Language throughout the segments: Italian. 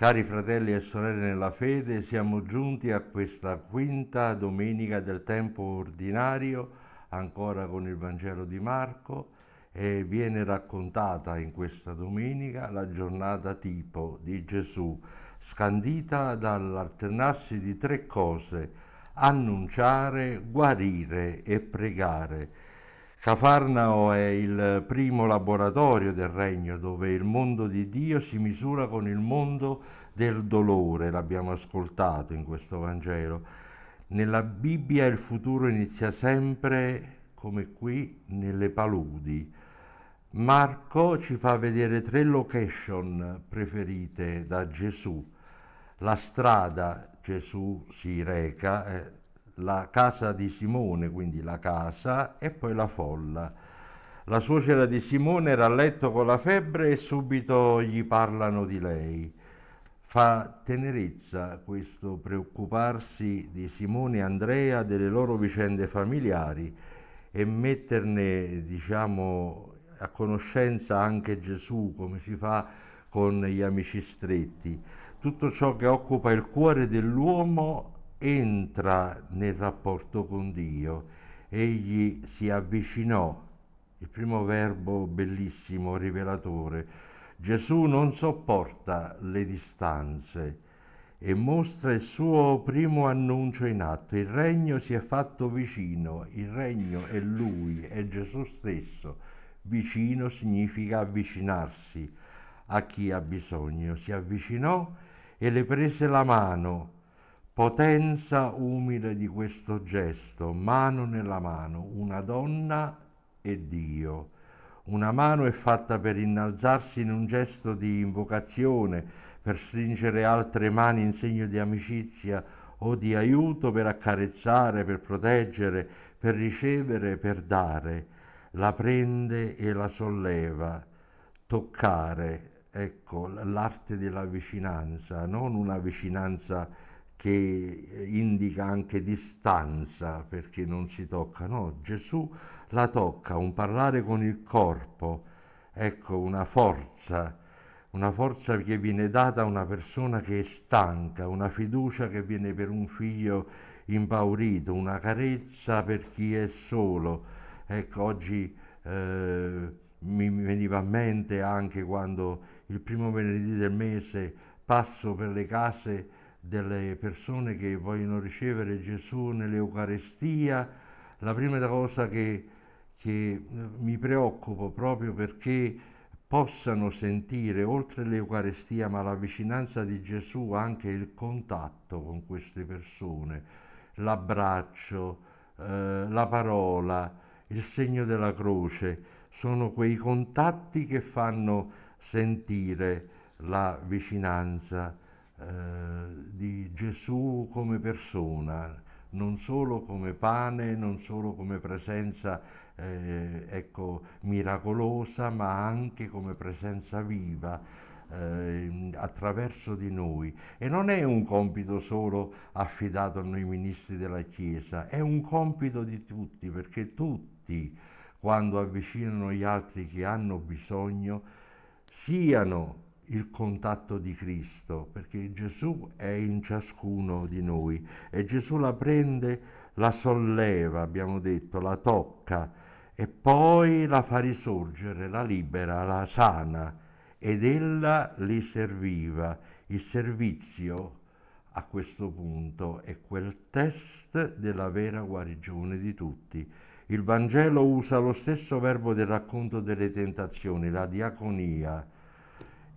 Cari fratelli e sorelle nella fede, siamo giunti a questa quinta domenica del tempo ordinario, ancora con il Vangelo di Marco, e viene raccontata in questa domenica la giornata tipo di Gesù, scandita dall'alternarsi di tre cose, annunciare, guarire e pregare Cafarnao è il primo laboratorio del regno dove il mondo di Dio si misura con il mondo del dolore, l'abbiamo ascoltato in questo Vangelo. Nella Bibbia il futuro inizia sempre, come qui, nelle paludi. Marco ci fa vedere tre location preferite da Gesù. La strada Gesù si reca, eh, la casa di Simone, quindi la casa, e poi la folla. La suocera di Simone era a letto con la febbre e subito gli parlano di lei. Fa tenerezza questo preoccuparsi di Simone e Andrea, delle loro vicende familiari e metterne, diciamo, a conoscenza anche Gesù, come si fa con gli amici stretti. Tutto ciò che occupa il cuore dell'uomo entra nel rapporto con Dio, egli si avvicinò, il primo verbo bellissimo, rivelatore, Gesù non sopporta le distanze e mostra il suo primo annuncio in atto, il regno si è fatto vicino, il regno è lui, è Gesù stesso, vicino significa avvicinarsi a chi ha bisogno, si avvicinò e le prese la mano potenza umile di questo gesto, mano nella mano, una donna e Dio. Una mano è fatta per innalzarsi in un gesto di invocazione, per stringere altre mani in segno di amicizia o di aiuto, per accarezzare, per proteggere, per ricevere, per dare. La prende e la solleva. Toccare, ecco, l'arte della vicinanza, non una vicinanza che eh, indica anche distanza perché non si tocca, no, Gesù la tocca, un parlare con il corpo, ecco una forza, una forza che viene data a una persona che è stanca, una fiducia che viene per un figlio impaurito, una carezza per chi è solo. Ecco, oggi eh, mi veniva a mente anche quando il primo venerdì del mese passo per le case delle persone che vogliono ricevere Gesù nell'Eucarestia, la prima cosa che, che eh, mi preoccupo proprio perché possano sentire oltre l'Eucarestia ma la vicinanza di Gesù anche il contatto con queste persone, l'abbraccio, eh, la parola, il segno della croce, sono quei contatti che fanno sentire la vicinanza eh, di Gesù come persona, non solo come pane, non solo come presenza eh, ecco, miracolosa, ma anche come presenza viva eh, attraverso di noi. E non è un compito solo affidato a noi ministri della Chiesa, è un compito di tutti, perché tutti, quando avvicinano gli altri che hanno bisogno, siano il contatto di Cristo, perché Gesù è in ciascuno di noi e Gesù la prende, la solleva, abbiamo detto, la tocca e poi la fa risorgere, la libera, la sana ed ella li serviva. Il servizio a questo punto è quel test della vera guarigione di tutti. Il Vangelo usa lo stesso verbo del racconto delle tentazioni, la diaconia,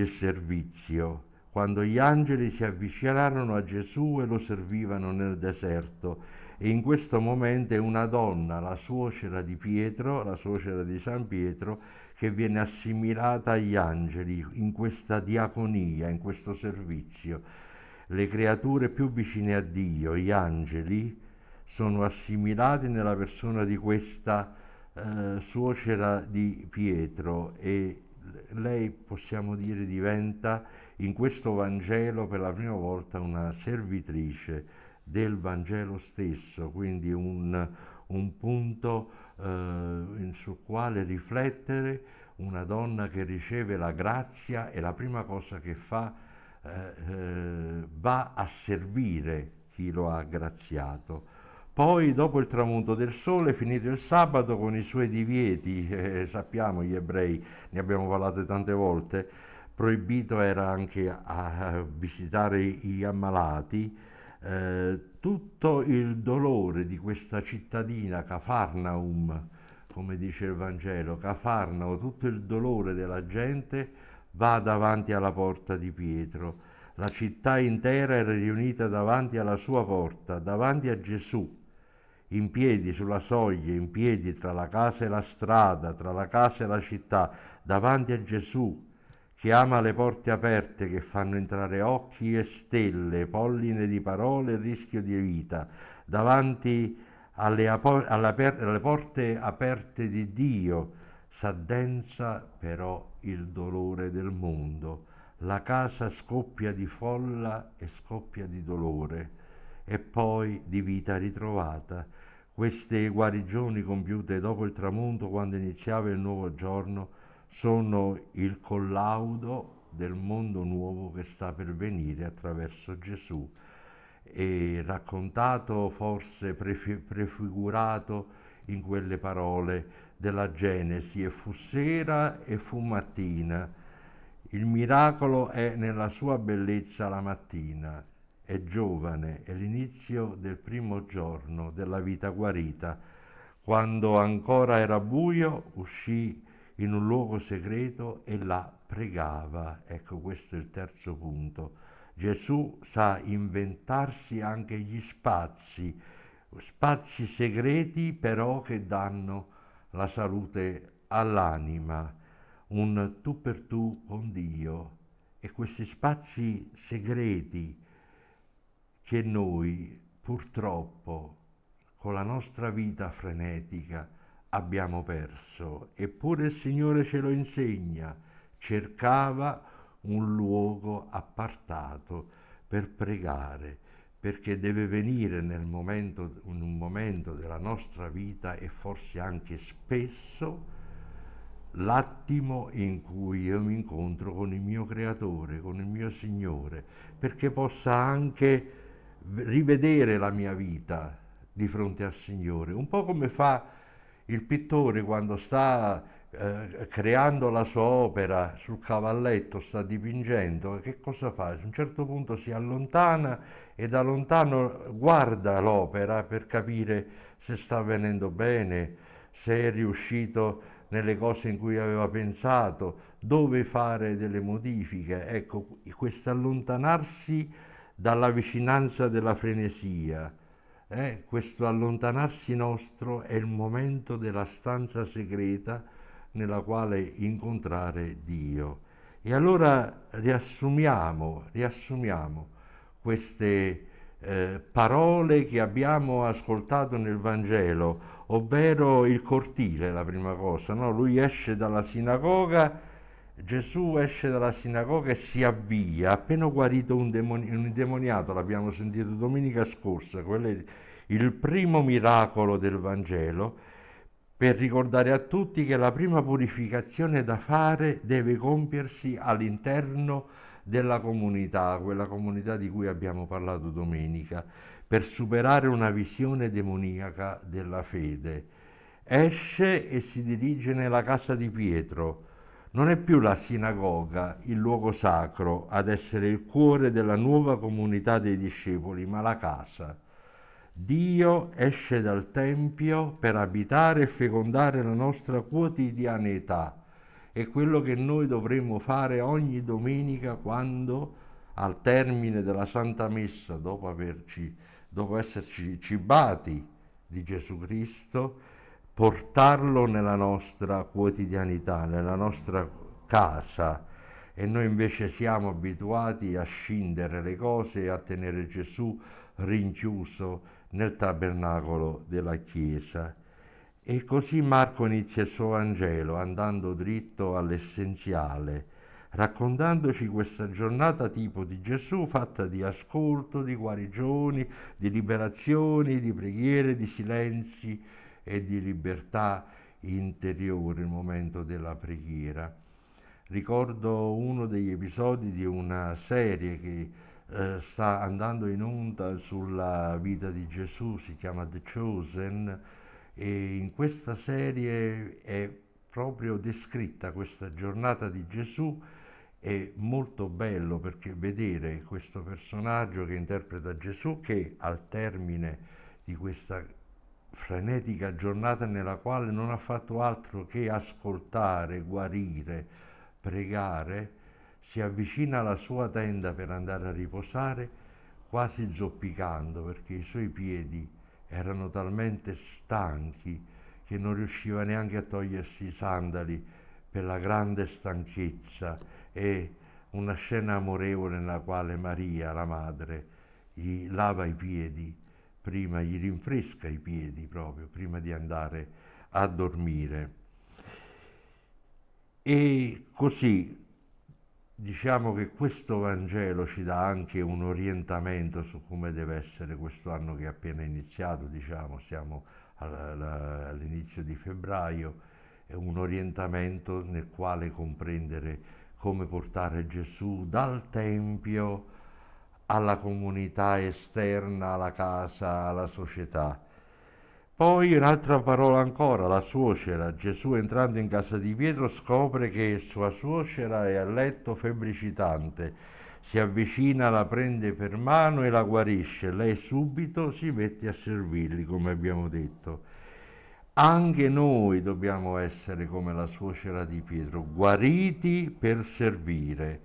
il servizio, quando gli angeli si avvicinarono a Gesù e lo servivano nel deserto. E in questo momento è una donna, la suocera di Pietro, la suocera di San Pietro, che viene assimilata agli angeli in questa diaconia, in questo servizio. Le creature più vicine a Dio, gli angeli, sono assimilati nella persona di questa eh, suocera di Pietro e lei possiamo dire diventa in questo Vangelo per la prima volta una servitrice del Vangelo stesso, quindi un, un punto eh, sul quale riflettere una donna che riceve la grazia e la prima cosa che fa eh, eh va a servire chi lo ha graziato. Poi dopo il tramonto del sole, finito il sabato con i suoi divieti, eh, sappiamo gli ebrei, ne abbiamo parlato tante volte, proibito era anche a visitare gli ammalati, eh, tutto il dolore di questa cittadina Cafarnaum, come dice il Vangelo, Cafarnao, tutto il dolore della gente va davanti alla porta di Pietro. La città intera era riunita davanti alla sua porta, davanti a Gesù, in piedi sulla soglia, in piedi tra la casa e la strada, tra la casa e la città, davanti a Gesù che ama le porte aperte che fanno entrare occhi e stelle, polline di parole e rischio di vita, davanti alle, apo- alle porte aperte di Dio, s'addensa però il dolore del mondo. La casa scoppia di folla e scoppia di dolore e poi di vita ritrovata. Queste guarigioni compiute dopo il tramonto, quando iniziava il nuovo giorno, sono il collaudo del mondo nuovo che sta per venire attraverso Gesù. E raccontato, forse prefigurato in quelle parole della Genesi, e fu sera e fu mattina. Il miracolo è nella sua bellezza la mattina, e giovane e l'inizio del primo giorno della vita guarita. Quando ancora era buio, uscì in un luogo segreto e la pregava. Ecco, questo è il terzo punto. Gesù sa inventarsi anche gli spazi, spazi segreti però che danno la salute all'anima, un tu per tu con Dio. E questi spazi segreti, che noi purtroppo con la nostra vita frenetica abbiamo perso, eppure il Signore ce lo insegna, cercava un luogo appartato per pregare, perché deve venire momento, in un momento della nostra vita e forse anche spesso l'attimo in cui io mi incontro con il mio creatore, con il mio Signore, perché possa anche rivedere la mia vita di fronte al Signore, un po' come fa il pittore quando sta eh, creando la sua opera sul cavalletto, sta dipingendo, che cosa fa? A un certo punto si allontana e da lontano guarda l'opera per capire se sta venendo bene, se è riuscito nelle cose in cui aveva pensato, dove fare delle modifiche. Ecco, questo allontanarsi dalla vicinanza della frenesia. Eh? Questo allontanarsi nostro è il momento della stanza segreta nella quale incontrare Dio. E allora riassumiamo, riassumiamo queste eh, parole che abbiamo ascoltato nel Vangelo, ovvero il cortile, la prima cosa. No? Lui esce dalla sinagoga Gesù esce dalla sinagoga e si avvia, appena guarito un, demoni- un demoniato, l'abbiamo sentito domenica scorsa, quello è il primo miracolo del Vangelo, per ricordare a tutti che la prima purificazione da fare deve compiersi all'interno della comunità, quella comunità di cui abbiamo parlato domenica, per superare una visione demoniaca della fede. Esce e si dirige nella casa di Pietro non è più la sinagoga, il luogo sacro, ad essere il cuore della nuova comunità dei discepoli, ma la casa. Dio esce dal Tempio per abitare e fecondare la nostra quotidianità. È quello che noi dovremmo fare ogni domenica quando, al termine della Santa Messa, dopo, averci, dopo esserci cibati di Gesù Cristo, portarlo nella nostra quotidianità, nella nostra casa e noi invece siamo abituati a scindere le cose e a tenere Gesù rinchiuso nel tabernacolo della Chiesa. E così Marco inizia il suo Vangelo andando dritto all'essenziale, raccontandoci questa giornata tipo di Gesù fatta di ascolto, di guarigioni, di liberazioni, di preghiere, di silenzi, e di libertà interiore il momento della preghiera. Ricordo uno degli episodi di una serie che eh, sta andando in onda sulla vita di Gesù, si chiama The Chosen, e in questa serie è proprio descritta questa giornata di Gesù. È molto bello perché vedere questo personaggio che interpreta Gesù che al termine di questa frenetica giornata nella quale non ha fatto altro che ascoltare, guarire, pregare, si avvicina alla sua tenda per andare a riposare, quasi zoppicando perché i suoi piedi erano talmente stanchi che non riusciva neanche a togliersi i sandali per la grande stanchezza e una scena amorevole nella quale Maria, la madre, gli lava i piedi prima gli rinfresca i piedi proprio, prima di andare a dormire. E così diciamo che questo Vangelo ci dà anche un orientamento su come deve essere questo anno che è appena iniziato, diciamo, siamo all'inizio di febbraio, è un orientamento nel quale comprendere come portare Gesù dal Tempio alla comunità esterna, alla casa, alla società. Poi un'altra parola ancora, la suocera. Gesù entrando in casa di Pietro scopre che sua suocera è a letto febbricitante. Si avvicina, la prende per mano e la guarisce. Lei subito si mette a servirli, come abbiamo detto. Anche noi dobbiamo essere come la suocera di Pietro, guariti per servire.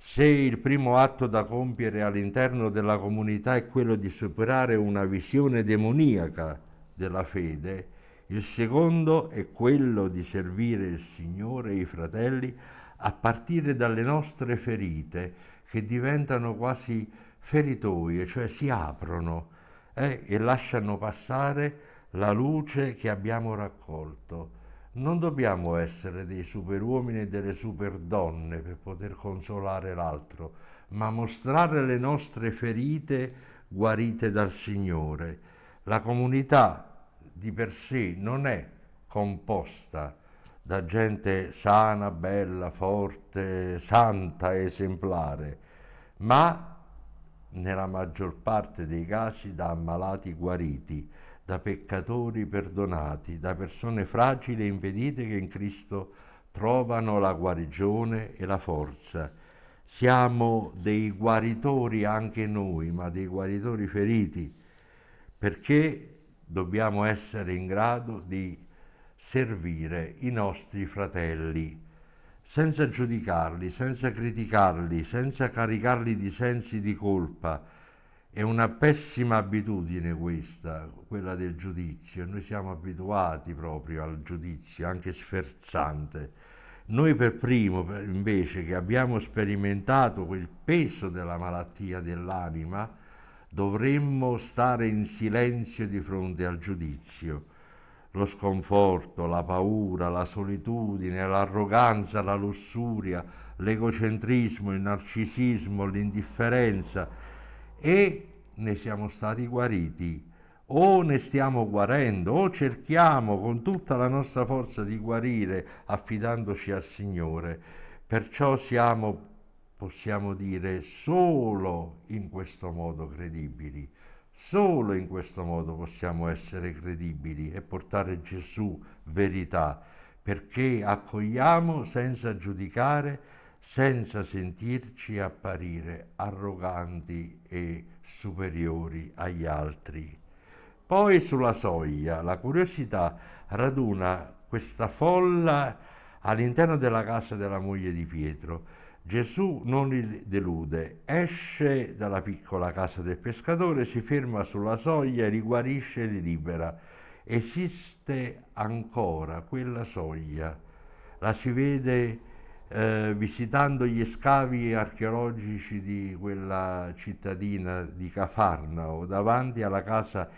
Se il primo atto da compiere all'interno della comunità è quello di superare una visione demoniaca della fede, il secondo è quello di servire il Signore e i fratelli a partire dalle nostre ferite che diventano quasi feritoie, cioè si aprono eh, e lasciano passare la luce che abbiamo raccolto. Non dobbiamo essere dei superuomini e delle superdonne per poter consolare l'altro, ma mostrare le nostre ferite guarite dal Signore. La comunità di per sé non è composta da gente sana, bella, forte, santa, esemplare, ma nella maggior parte dei casi da ammalati guariti da peccatori perdonati, da persone fragili e impedite che in Cristo trovano la guarigione e la forza. Siamo dei guaritori anche noi, ma dei guaritori feriti, perché dobbiamo essere in grado di servire i nostri fratelli, senza giudicarli, senza criticarli, senza caricarli di sensi di colpa, è una pessima abitudine questa, quella del giudizio. Noi siamo abituati proprio al giudizio, anche sferzante. Noi per primo, invece, che abbiamo sperimentato quel peso della malattia dell'anima, dovremmo stare in silenzio di fronte al giudizio. Lo sconforto, la paura, la solitudine, l'arroganza, la lussuria, l'egocentrismo, il narcisismo, l'indifferenza, e ne siamo stati guariti. O ne stiamo guarendo, o cerchiamo con tutta la nostra forza di guarire affidandoci al Signore. Perciò siamo, possiamo dire, solo in questo modo credibili. Solo in questo modo possiamo essere credibili e portare Gesù verità, perché accogliamo senza giudicare senza sentirci apparire arroganti e superiori agli altri. Poi sulla soglia la curiosità raduna questa folla all'interno della casa della moglie di Pietro. Gesù non li delude, esce dalla piccola casa del pescatore, si ferma sulla soglia, riguarisce e li libera. Esiste ancora quella soglia, la si vede eh, visitando gli scavi archeologici di quella cittadina di Cafarnao, davanti alla casa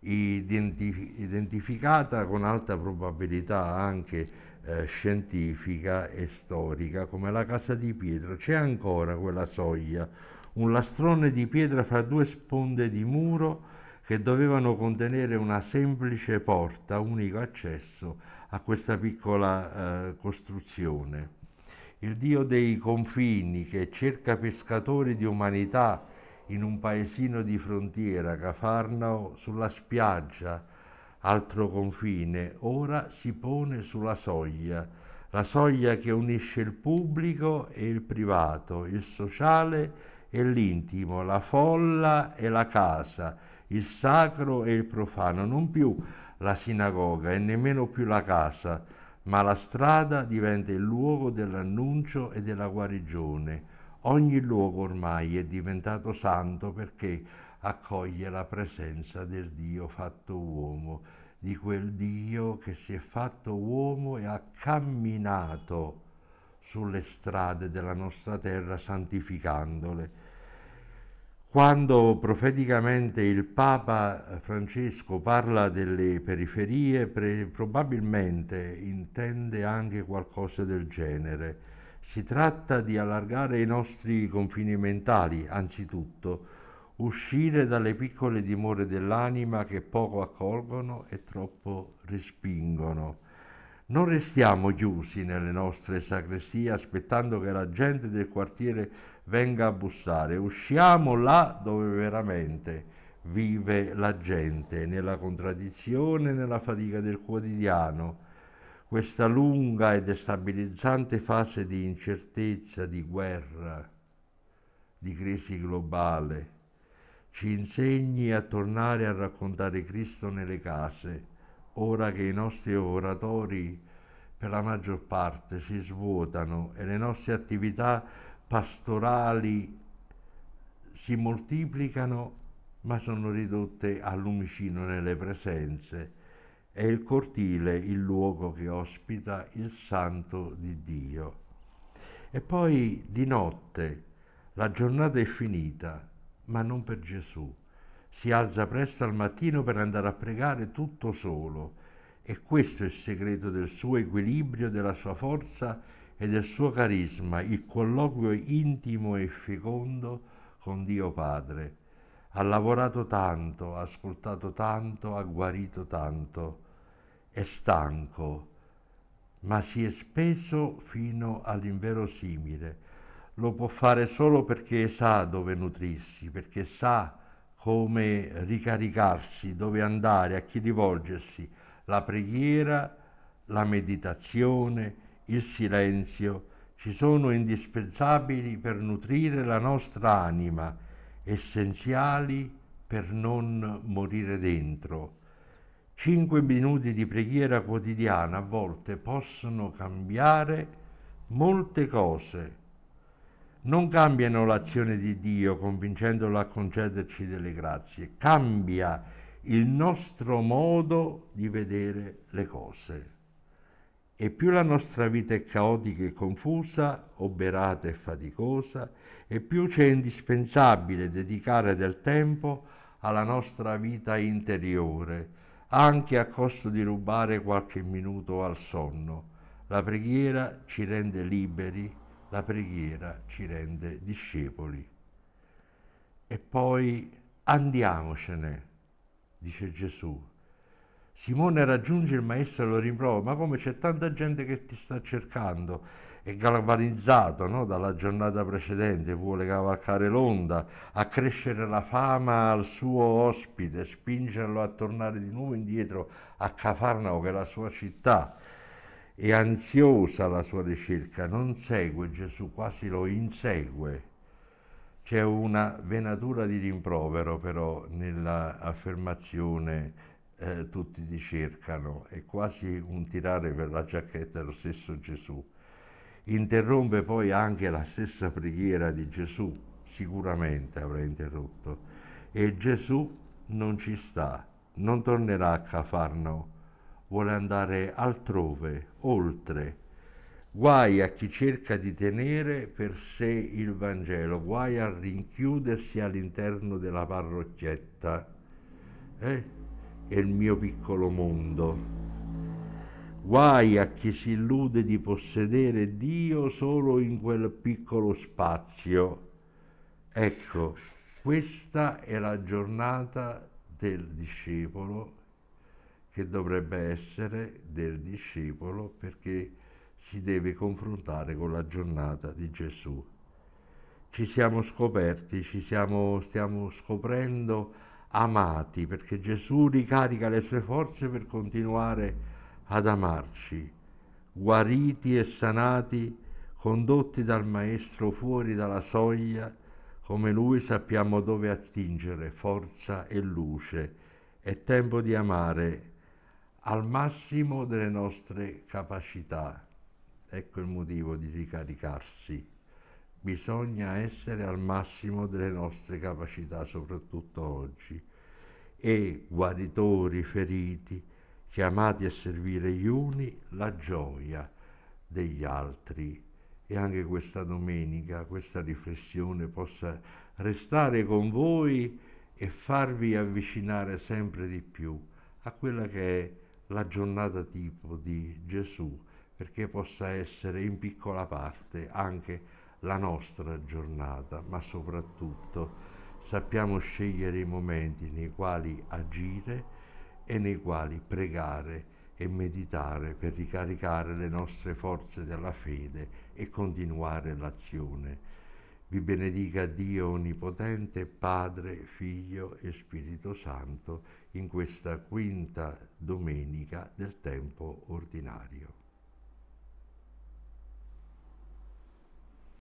identif- identificata con alta probabilità anche eh, scientifica e storica come la casa di Pietro, c'è ancora quella soglia, un lastrone di pietra fra due sponde di muro che dovevano contenere una semplice porta, unico accesso a questa piccola eh, costruzione il Dio dei confini che cerca pescatori di umanità in un paesino di frontiera, Cafarnao, sulla spiaggia, altro confine, ora si pone sulla soglia, la soglia che unisce il pubblico e il privato, il sociale e l'intimo, la folla e la casa, il sacro e il profano, non più la sinagoga e nemmeno più la casa, ma la strada diventa il luogo dell'annuncio e della guarigione. Ogni luogo ormai è diventato santo perché accoglie la presenza del Dio fatto uomo, di quel Dio che si è fatto uomo e ha camminato sulle strade della nostra terra santificandole quando profeticamente il Papa Francesco parla delle periferie, pre- probabilmente intende anche qualcosa del genere. Si tratta di allargare i nostri confini mentali, anzitutto, uscire dalle piccole dimore dell'anima che poco accolgono e troppo respingono. Non restiamo chiusi nelle nostre sacrestie aspettando che la gente del quartiere venga a bussare, usciamo là dove veramente vive la gente, nella contraddizione, nella fatica del quotidiano. Questa lunga e destabilizzante fase di incertezza, di guerra, di crisi globale, ci insegni a tornare a raccontare Cristo nelle case, ora che i nostri oratori per la maggior parte si svuotano e le nostre attività pastorali si moltiplicano ma sono ridotte al lumicino nelle presenze e il cortile il luogo che ospita il santo di Dio. E poi di notte la giornata è finita, ma non per Gesù. Si alza presto al mattino per andare a pregare tutto solo e questo è il segreto del suo equilibrio, della sua forza e del suo carisma il colloquio intimo e fecondo con Dio Padre. Ha lavorato tanto, ha ascoltato tanto, ha guarito tanto. È stanco, ma si è speso fino all'inverosimile. Lo può fare solo perché sa dove nutrirsi, perché sa come ricaricarsi, dove andare, a chi rivolgersi. La preghiera, la meditazione, il silenzio ci sono indispensabili per nutrire la nostra anima, essenziali per non morire dentro. Cinque minuti di preghiera quotidiana a volte possono cambiare molte cose. Non cambiano l'azione di Dio convincendolo a concederci delle grazie, cambia il nostro modo di vedere le cose. E più la nostra vita è caotica e confusa, oberata e faticosa, e più c'è indispensabile dedicare del tempo alla nostra vita interiore, anche a costo di rubare qualche minuto al sonno. La preghiera ci rende liberi, la preghiera ci rende discepoli. E poi andiamocene, dice Gesù, Simone raggiunge il maestro e lo rimprovera, ma come c'è tanta gente che ti sta cercando, è galvanizzato no? dalla giornata precedente, vuole cavalcare l'onda, accrescere la fama al suo ospite, spingerlo a tornare di nuovo indietro a Cafarnao, che è la sua città. È ansiosa la sua ricerca, non segue Gesù, quasi lo insegue. C'è una venatura di rimprovero però nell'affermazione eh, tutti ti cercano, è quasi un tirare per la giacchetta lo stesso Gesù. Interrompe poi anche la stessa preghiera di Gesù, sicuramente avrà interrotto, e Gesù non ci sta, non tornerà a Cafarno, vuole andare altrove, oltre. Guai a chi cerca di tenere per sé il Vangelo, guai a rinchiudersi all'interno della parrocchietta. Eh? e il mio piccolo mondo. Guai a chi si illude di possedere Dio solo in quel piccolo spazio. Ecco, questa è la giornata del discepolo che dovrebbe essere del discepolo perché si deve confrontare con la giornata di Gesù. Ci siamo scoperti, ci siamo, stiamo scoprendo amati, perché Gesù ricarica le sue forze per continuare ad amarci, guariti e sanati, condotti dal Maestro fuori dalla soglia, come Lui sappiamo dove attingere forza e luce. È tempo di amare al massimo delle nostre capacità. Ecco il motivo di ricaricarsi. Bisogna essere al massimo delle nostre capacità, soprattutto oggi, e guaritori, feriti, chiamati a servire gli uni la gioia degli altri. E anche questa domenica, questa riflessione possa restare con voi e farvi avvicinare sempre di più a quella che è la giornata tipo di Gesù, perché possa essere in piccola parte anche la nostra giornata, ma soprattutto sappiamo scegliere i momenti nei quali agire e nei quali pregare e meditare per ricaricare le nostre forze della fede e continuare l'azione. Vi benedica Dio Onnipotente, Padre, Figlio e Spirito Santo in questa quinta domenica del tempo ordinario.